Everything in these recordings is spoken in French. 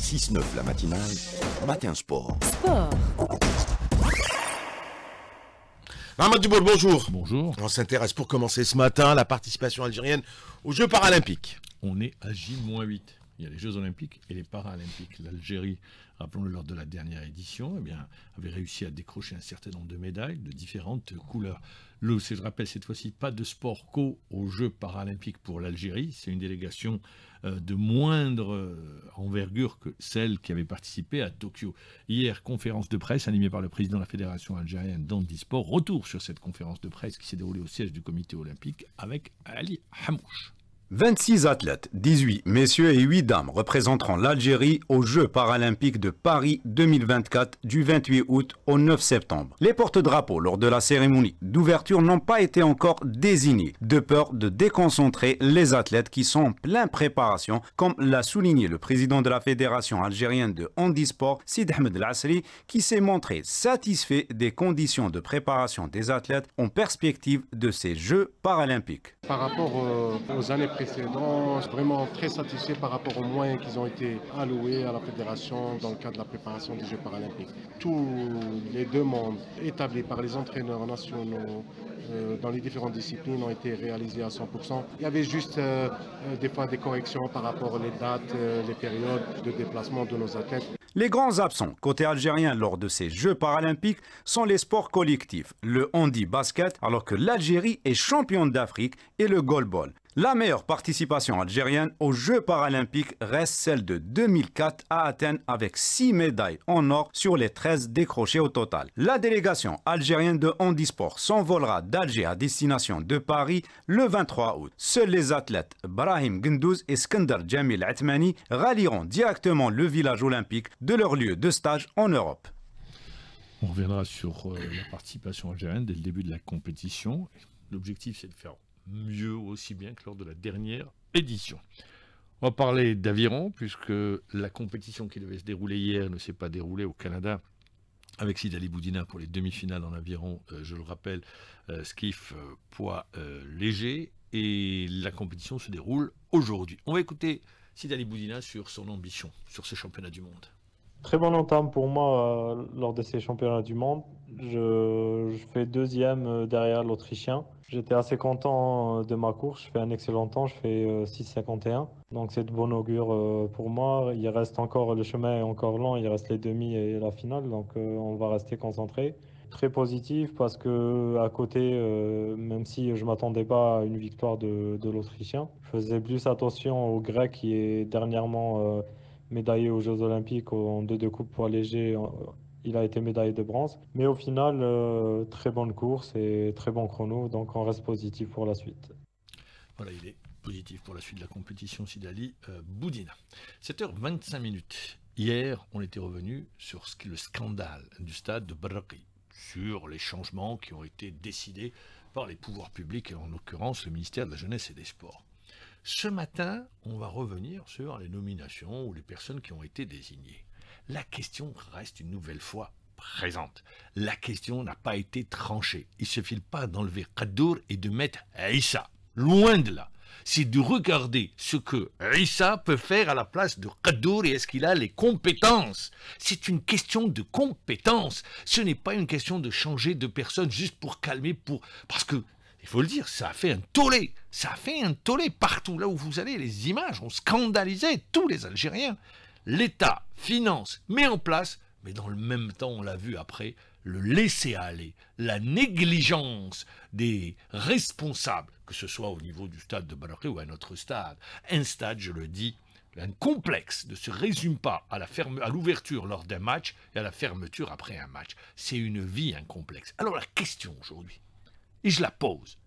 6-9 la matinale, matin sport. Sport du Duboul, bonjour. Bonjour. On s'intéresse pour commencer ce matin la participation algérienne aux Jeux paralympiques. On est à J-8 il y a les Jeux Olympiques et les Paralympiques. L'Algérie, rappelons-le, lors de la dernière édition, eh avait réussi à décrocher un certain nombre de médailles de différentes couleurs. Le, je rappelle cette fois-ci, pas de sport co aux Jeux Paralympiques pour l'Algérie. C'est une délégation euh, de moindre euh, envergure que celle qui avait participé à Tokyo. Hier, conférence de presse animée par le président de la Fédération algérienne d'Andisport. Retour sur cette conférence de presse qui s'est déroulée au siège du comité olympique avec Ali Hamouch. 26 athlètes, 18 messieurs et 8 dames représenteront l'Algérie aux Jeux paralympiques de Paris 2024 du 28 août au 9 septembre. Les porte-drapeaux lors de la cérémonie d'ouverture n'ont pas été encore désignés, de peur de déconcentrer les athlètes qui sont en pleine préparation, comme l'a souligné le président de la Fédération algérienne de handisport, Sid Ahmed Lassri, qui s'est montré satisfait des conditions de préparation des athlètes en perspective de ces Jeux paralympiques. Par rapport euh, aux années précédentes, vraiment très satisfait par rapport aux moyens qui ont été alloués à la fédération dans le cadre de la préparation des Jeux paralympiques. Toutes les demandes établies par les entraîneurs nationaux euh, dans les différentes disciplines ont été réalisées à 100%. Il y avait juste euh, des fois des corrections par rapport aux dates, les périodes de déplacement de nos athlètes. Les grands absents côté algérien lors de ces Jeux paralympiques sont les sports collectifs, le handi basket alors que l'Algérie est championne d'Afrique et le goalball. La meilleure participation algérienne aux Jeux paralympiques reste celle de 2004 à Athènes avec 6 médailles en or sur les 13 décrochées au total. La délégation algérienne de handisport s'envolera d'Alger à destination de Paris le 23 août. Seuls les athlètes Brahim Gendouz et Skander Jamil Atmani rallieront directement le village olympique de leur lieu de stage en Europe. On reviendra sur euh, la participation algérienne dès le début de la compétition. L'objectif, c'est de faire mieux aussi bien que lors de la dernière édition. On va parler d'aviron, puisque la compétition qui devait se dérouler hier ne s'est pas déroulée au Canada avec Sidali Boudina pour les demi-finales en aviron, euh, je le rappelle, euh, skiff euh, poids léger, et la compétition se déroule aujourd'hui. On va écouter Sidali Boudina sur son ambition, sur ce championnat du monde. Très bon entame pour moi euh, lors de ces championnats du monde. Je, fais deuxième euh, derrière l'Autrichien. J'étais assez content euh, de ma course. Je fais un excellent temps. Je fais 6,51. Donc c'est de bon augure pour moi. Il reste encore le chemin est encore long. Il reste les demi et la finale. Donc on va rester concentré. Très positif parce que à côté, même si je m'attendais pas à une victoire de, de l'Autrichien, je faisais plus attention au Grec qui est dernièrement médaillé aux Jeux Olympiques en deux de coupe poids léger. Il a été médaillé de bronze. Mais au final, euh, très bonne course et très bon chrono. Donc on reste positif pour la suite. Voilà, il est positif pour la suite de la compétition Sidali euh, Boudina. 7h25 minutes. Hier, on était revenu sur le scandale du stade de Baraki, sur les changements qui ont été décidés par les pouvoirs publics, et en l'occurrence le ministère de la Jeunesse et des Sports. Ce matin, on va revenir sur les nominations ou les personnes qui ont été désignées. La question reste une nouvelle fois présente. La question n'a pas été tranchée. Il ne suffit pas d'enlever Qadour et de mettre Issa. Loin de là. C'est de regarder ce que Issa peut faire à la place de Qadour et est-ce qu'il a les compétences. C'est une question de compétences. Ce n'est pas une question de changer de personne juste pour calmer, pour parce que il faut le dire, ça a fait un tollé. Ça a fait un tollé partout là où vous allez. Les images ont scandalisé tous les Algériens. L'État finance, met en place, mais dans le même temps, on l'a vu après, le laisser aller, la négligence des responsables, que ce soit au niveau du stade de Baloké ou à un autre stade. Un stade, je le dis, un complexe ne se résume pas à la ferme, à l'ouverture lors d'un match et à la fermeture après un match. C'est une vie, un complexe. Alors la question aujourd'hui, et je la pose.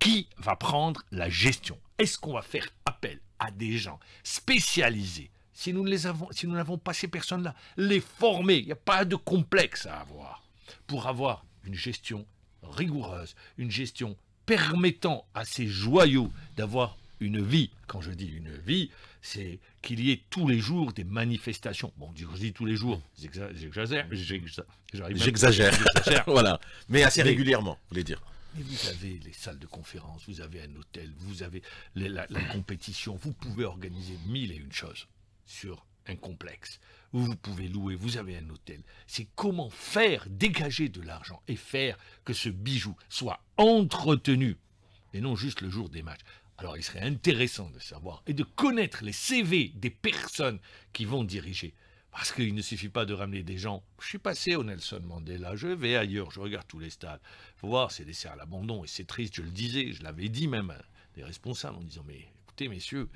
Qui va prendre la gestion Est-ce qu'on va faire appel à des gens spécialisés si nous n'avons si pas ces personnes-là, les former, il n'y a pas de complexe à avoir pour avoir une gestion rigoureuse, une gestion permettant à ces joyaux d'avoir une vie. Quand je dis une vie, c'est qu'il y ait tous les jours des manifestations. Bon, je dis tous les jours, j'exagère. J'exagère. voilà. Mais assez régulièrement, vous voulez dire vous avez les salles de conférence, vous avez un hôtel, vous avez la, compétition, vous pouvez organiser mille et une choses sur un complexe vous pouvez louer, vous avez un hôtel. C'est comment faire dégager de l'argent et faire que ce bijou soit entretenu et non juste le jour des matchs. Alors il serait intéressant de savoir et de connaître les CV des personnes qui vont diriger parce qu'il ne suffit pas de ramener des gens. Je suis passé au Nelson Mandela, je vais ailleurs, je regarde tous les stades. voir, c'est laissé à l'abandon et c'est triste, je le disais, je l'avais dit même à des responsables en disant Mais écoutez, messieurs,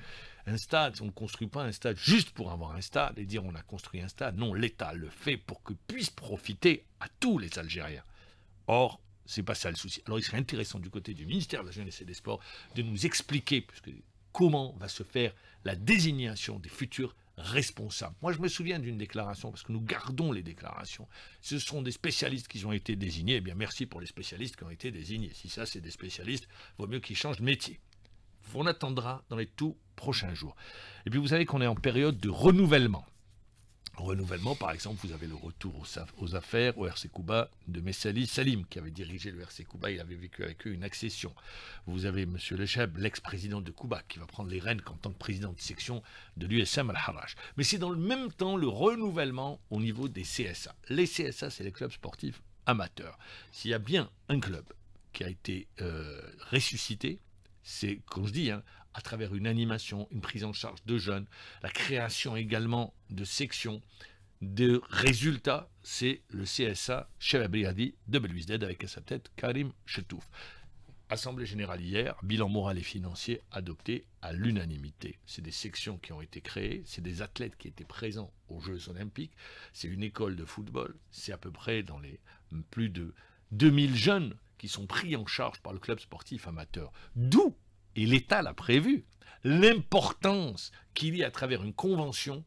un stade, on ne construit pas un stade juste pour avoir un stade et dire on a construit un stade. Non, l'État le fait pour que puisse profiter à tous les Algériens. Or, c'est pas ça le souci. Alors il serait intéressant du côté du ministère de la Jeunesse et des Sports de nous expliquer, puisque comment va se faire la désignation des futurs responsable. Moi, je me souviens d'une déclaration, parce que nous gardons les déclarations. Ce sont des spécialistes qui ont été désignés. Eh bien, merci pour les spécialistes qui ont été désignés. Si ça, c'est des spécialistes, vaut mieux qu'ils changent de métier. On attendra dans les tout prochains jours. Et puis, vous savez qu'on est en période de renouvellement renouvellement, par exemple, vous avez le retour aux, affaires au RC Cuba de Messali Salim, qui avait dirigé le RC Cuba, il avait vécu avec eux une accession. Vous avez M. Lecheb, l'ex-président de Cuba, qui va prendre les rênes en tant que président de section de l'USM Al-Harraj. Mais c'est dans le même temps le renouvellement au niveau des CSA. Les CSA, c'est les clubs sportifs amateurs. S'il y a bien un club qui a été euh, ressuscité, c'est, comme je dis, hein, à travers une animation, une prise en charge de jeunes, la création également de sections, de résultats. C'est le CSA chez la de Belouizdad avec à sa tête Karim Chetouf. Assemblée générale hier, bilan moral et financier adopté à l'unanimité. C'est des sections qui ont été créées, c'est des athlètes qui étaient présents aux Jeux Olympiques, c'est une école de football, c'est à peu près dans les plus de 2000 jeunes qui sont pris en charge par le club sportif amateur. D'où et l'État l'a prévu, l'importance qu'il y a à travers une convention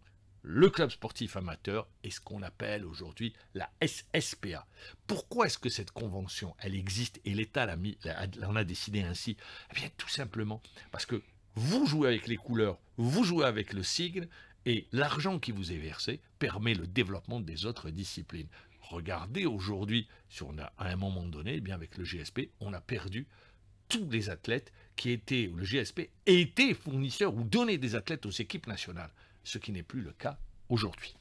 le club sportif amateur est ce qu'on appelle aujourd'hui la SSPA. Pourquoi est-ce que cette convention, elle existe et l'État l'en a décidé ainsi Eh bien, tout simplement parce que vous jouez avec les couleurs, vous jouez avec le signe et l'argent qui vous est versé permet le développement des autres disciplines. Regardez aujourd'hui, si on a à un moment donné, eh bien avec le GSP, on a perdu tous les athlètes qui étaient, ou le GSP, étaient fournisseurs ou donnaient des athlètes aux équipes nationales, ce qui n'est plus le cas aujourd'hui.